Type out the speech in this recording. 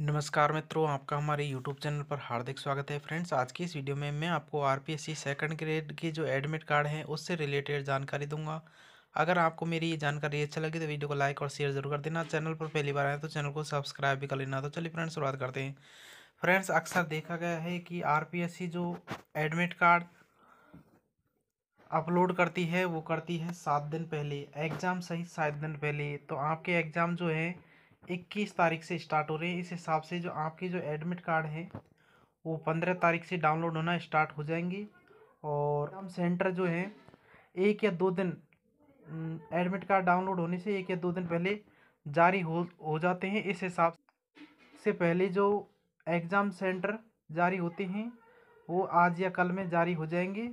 नमस्कार मित्रों आपका हमारे YouTube चैनल पर हार्दिक स्वागत है फ्रेंड्स आज की इस वीडियो में मैं आपको R P S C second grade के जो एडमिट कार्ड हैं उससे रिलेटेड जानकारी दूंगा अगर आपको मेरी ये जानकारी अच्छा लगी तो वीडियो को लाइक और शेयर जरूर कर देना चैनल पर पहली बार आए तो चैनल को सब्सक्राइब भी कर लेना तो चलिए फ्रेंड्स शुरुआत करते हैं फ्रेंड्स अक्सर देखा गया है कि आर पी एस सी जो एडमिट कार्ड अपलोड करती है वो करती है सात दिन पहले एग्ज़ाम सही सात दिन पहले तो आपके एग्ज़ाम जो हैं इक्कीस तारीख से स्टार्ट हो रहे हैं इस हिसाब से जो आपके जो एडमिट कार्ड हैं वो पंद्रह तारीख से डाउनलोड होना स्टार्ट हो जाएंगे और हम सेंटर जो है एक या दो दिन एडमिट कार्ड डाउनलोड होने से एक या दो दिन पहले जारी हो हो जाते हैं इस हिसाब से पहले जो एग्ज़ाम सेंटर जारी होते हैं वो आज या कल में जारी हो जाएंगे